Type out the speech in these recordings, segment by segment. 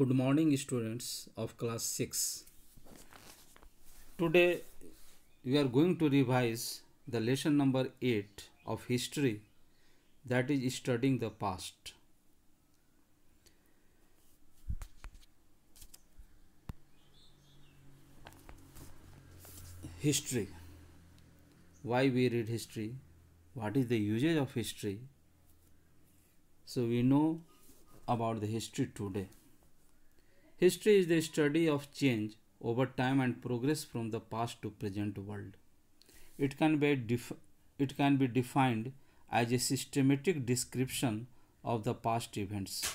good morning students of class 6 today we are going to revise the lesson number 8 of history that is studying the past history why we read history what is the usage of history so we know about the history today History is the study of change over time and progress from the past to present world. It can be, it can be defined as a systematic description of the past events.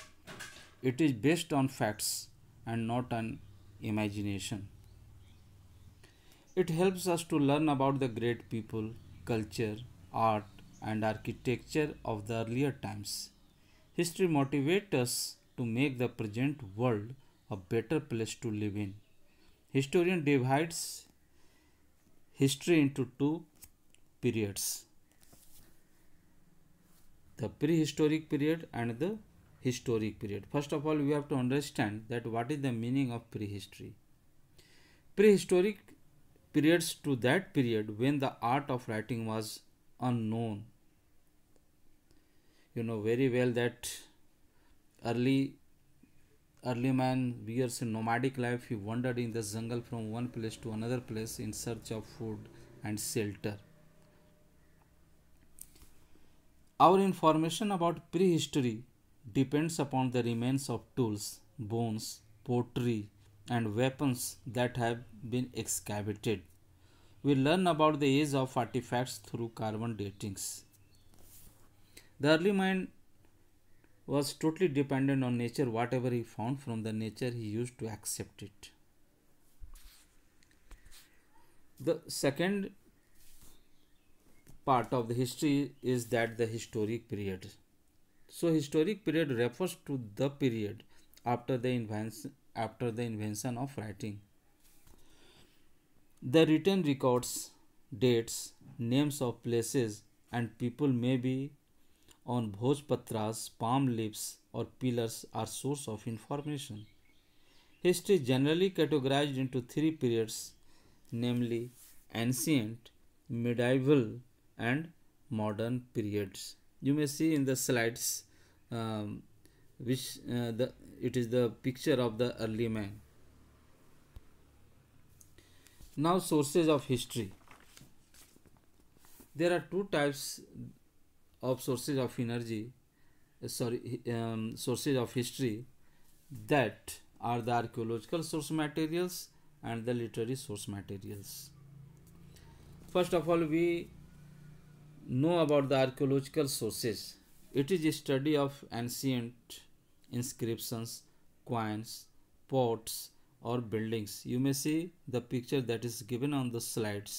It is based on facts and not on imagination. It helps us to learn about the great people, culture, art, and architecture of the earlier times. History motivates us to make the present world a better place to live in. Historian divides history into two periods the prehistoric period and the historic period. First of all, we have to understand that what is the meaning of prehistory. Prehistoric periods to that period when the art of writing was unknown. You know very well that early Early man years in nomadic life. He wandered in the jungle from one place to another place in search of food and shelter. Our information about prehistory depends upon the remains of tools, bones, pottery, and weapons that have been excavated. We learn about the age of artifacts through carbon datings. The early man was totally dependent on nature. Whatever he found from the nature, he used to accept it. The second part of the history is that the historic period. So historic period refers to the period after the invention after the invention of writing. The written records, dates, names of places and people may be on Bhojpatras, palm leaves or pillars are source of information. History generally categorized into three periods, namely ancient, medieval and modern periods. You may see in the slides um, which uh, the it is the picture of the early man. Now sources of history. There are two types of sources of energy uh, sorry um, sources of history that are the archaeological source materials and the literary source materials first of all we know about the archaeological sources it is a study of ancient inscriptions coins pots or buildings you may see the picture that is given on the slides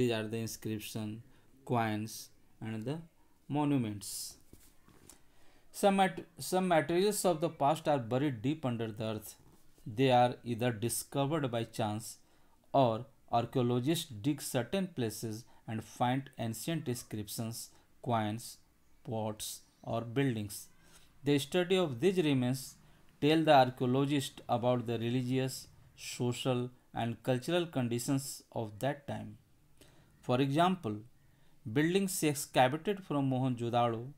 these are the inscription coins and the monuments. Some, mat some materials of the past are buried deep under the earth. They are either discovered by chance or archaeologists dig certain places and find ancient inscriptions, coins, pots, or buildings. The study of these remains tell the archaeologist about the religious, social, and cultural conditions of that time. For example, Buildings excavated from Mohenjo-daro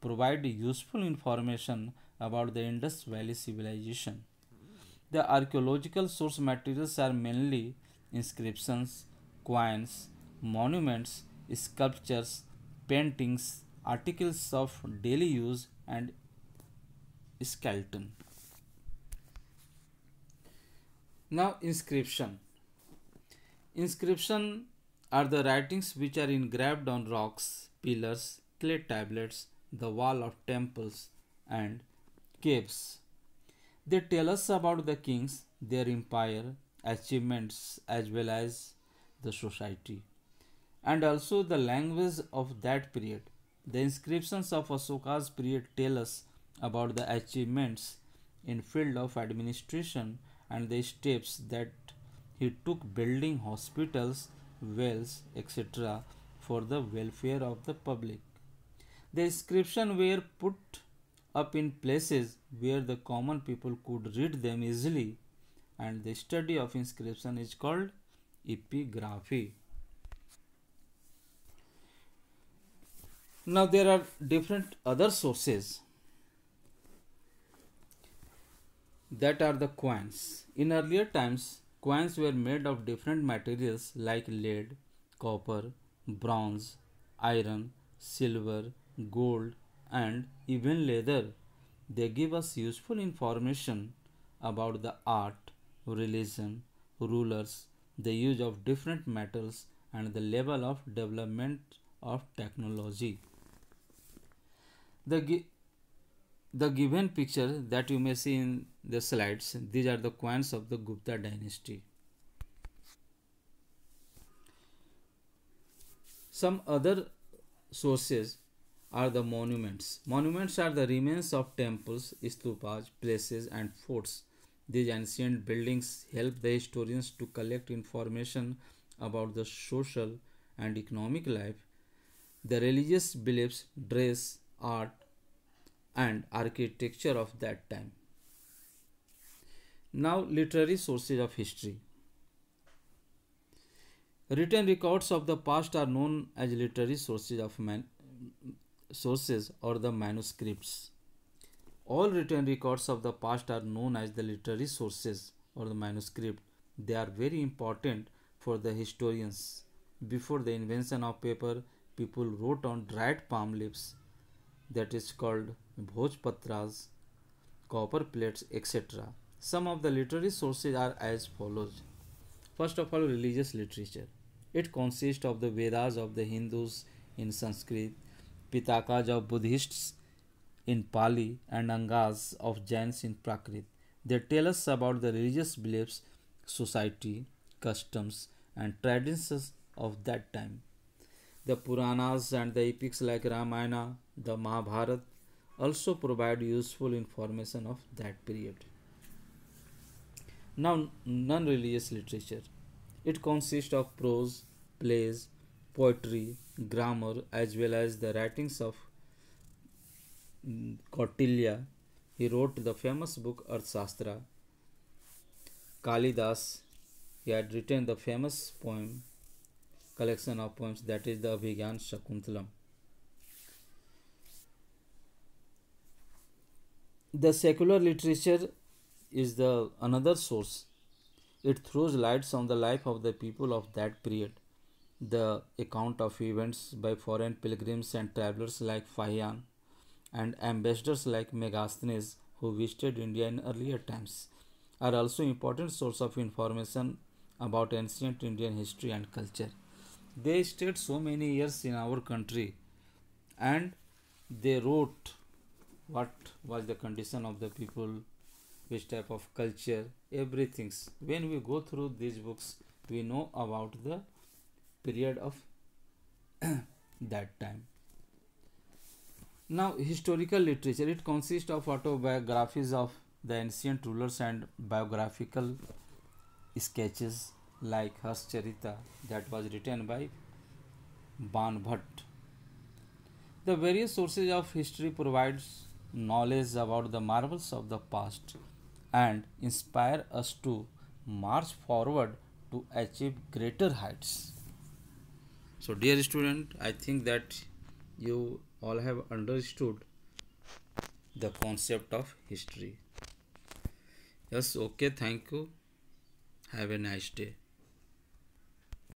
provide useful information about the Indus Valley civilization. The archaeological source materials are mainly inscriptions, coins, monuments, sculptures, paintings, articles of daily use and skeleton. Now inscription. Inscription are the writings which are engraved on rocks, pillars, clay tablets, the wall of temples and caves. They tell us about the kings, their empire, achievements as well as the society and also the language of that period. The inscriptions of Asoka's period tell us about the achievements in field of administration and the steps that he took building hospitals wells, etc. for the welfare of the public. The inscriptions were put up in places where the common people could read them easily and the study of inscription is called epigraphy. Now there are different other sources that are the coins. In earlier times, Coins were made of different materials like lead, copper, bronze, iron, silver, gold, and even leather. They give us useful information about the art, religion, rulers, the use of different metals, and the level of development of technology. The, gi the given picture that you may see in the slides. These are the coins of the Gupta dynasty. Some other sources are the monuments. Monuments are the remains of temples, stupas, places and forts. These ancient buildings help the historians to collect information about the social and economic life, the religious beliefs, dress, art and architecture of that time. Now literary sources of history. Written records of the past are known as literary sources of man sources or the manuscripts. All written records of the past are known as the literary sources or the manuscript. They are very important for the historians. Before the invention of paper, people wrote on dried palm leaves, that is called Bhojpatras, copper plates, etc. Some of the literary sources are as follows. First of all, religious literature. It consists of the Vedas of the Hindus in Sanskrit, Pitakas of Buddhists in Pali, and Angas of Jains in Prakrit. They tell us about the religious beliefs, society, customs, and traditions of that time. The Puranas and the epics like Ramayana, the Mahabharata also provide useful information of that period. Now, non religious literature. It consists of prose, plays, poetry, grammar, as well as the writings of Kautilya. Mm, he wrote the famous book Arthashastra. Kalidas, he had written the famous poem, collection of poems that is the Abhigyan Shakuntalam. The secular literature is the another source. It throws lights on the life of the people of that period. The account of events by foreign pilgrims and travelers like Fayyan and ambassadors like Megasthenes who visited India in earlier times are also important source of information about ancient Indian history and culture. They stayed so many years in our country and they wrote what was the condition of the people which type of culture everything when we go through these books we know about the period of that time now historical literature it consists of autobiographies of the ancient rulers and biographical sketches like Harscharita that was written by Banbhat. The various sources of history provides knowledge about the marvels of the past and inspire us to march forward to achieve greater heights. So, dear student, I think that you all have understood the concept of history. Yes, okay, thank you. Have a nice day.